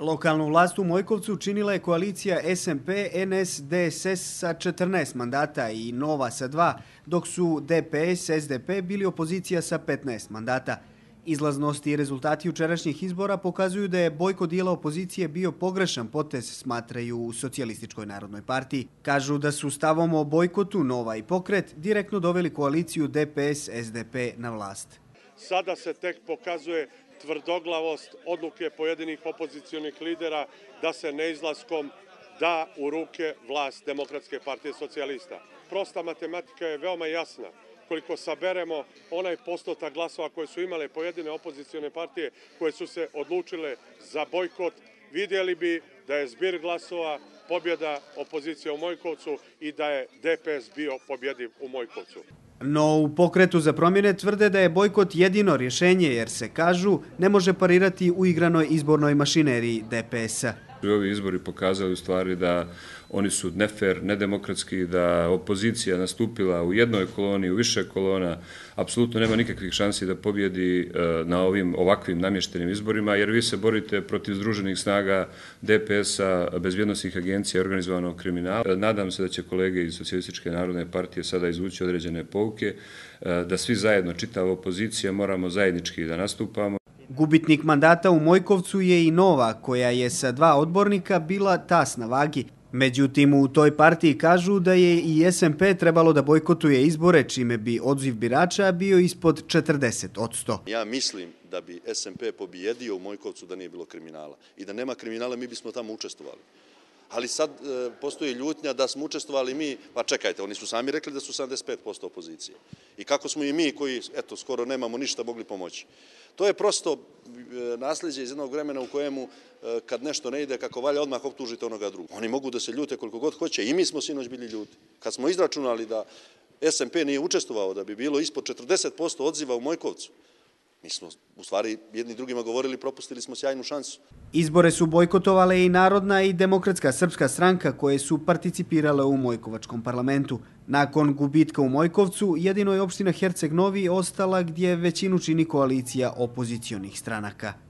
Lokalnu vlast u Mojkovcu činila je koalicija SMP NSDSS sa 14 mandata i Nova sa 2, dok su DPS SDP bili opozicija sa 15 mandata. Izlaznosti i rezultati učerašnjih izbora pokazuju da je bojko dijela opozicije bio pogrešan potez, smatraju u Socialističkoj narodnoj partiji. Kažu da su stavom o bojkotu Nova i Pokret direktno doveli koaliciju DPS-SDP na vlast. Sada se tek pokazuje tvrdoglavost odluke pojedinih opozicijonih lidera da se neizlaskom da u ruke vlast Demokratske partije socijalista. Prosta matematika je veoma jasna. Koliko saberemo onaj postotak glasova koje su imale pojedine opozicijone partije koje su se odlučile za bojkot, vidjeli bi da je zbir glasova pobjeda opozicije u Mojkovcu i da je DPS bio pobjediv u Mojkovcu. No u pokretu za promjene tvrde da je bojkot jedino rješenje jer se kažu ne može parirati u igranoj izbornoj mašineriji DPS-a. Ovi izbori pokazali u stvari da oni su nefer, nedemokratski, da opozicija nastupila u jednoj koloni, u više kolona, apsolutno nema nikakvih šansi da pobjedi e, na ovim ovakvim namještenim izborima, jer vi se borite protiv združenih snaga DPS-a, bezbjednostnih agencija, organizovanog kriminala. E, nadam se da će kolege iz Socialističke narodne partije sada izvući određene pouke, e, da svi zajedno, čitava opozicija, moramo zajednički da nastupamo. Gubitnik mandata u Mojkovcu je i Nova, koja je sa dva odbornika bila tas na vagi. Međutim, u toj partiji kažu da je i SMP trebalo da bojkotuje izbore, čime bi odziv birača bio ispod 40 od 100. Ja mislim da bi SMP pobijedio u Mojkovcu da nije bilo kriminala. I da nema kriminala, mi bismo tamo učestovali ali sad e, postoji ljutnja da smo učestvovali mi, pa čekajte, oni su sami rekli da su 75% opozicije. I kako smo i mi koji, eto, skoro nemamo ništa mogli pomoći. To je prosto e, nasljeđe iz jednog vremena u kojemu e, kad nešto ne ide kako valja, odmah optužite onoga drugog. Oni mogu da se ljute koliko god hoće i mi smo sinoć bili ljuti. Kad smo izračunali da SMP nije učestvovao da bi bilo ispod 40% odziva u Mojkovcu, Mi smo u stvari jedni drugima govorili, propustili smo sjajnu šansu. Izbore su bojkotovale i Narodna i Demokratska Srpska stranka koje su participirale u Mojkovačkom parlamentu. Nakon gubitka u Mojkovcu, jedino je opština Herceg Novi ostala gdje većinu čini koalicija opozicionih stranaka.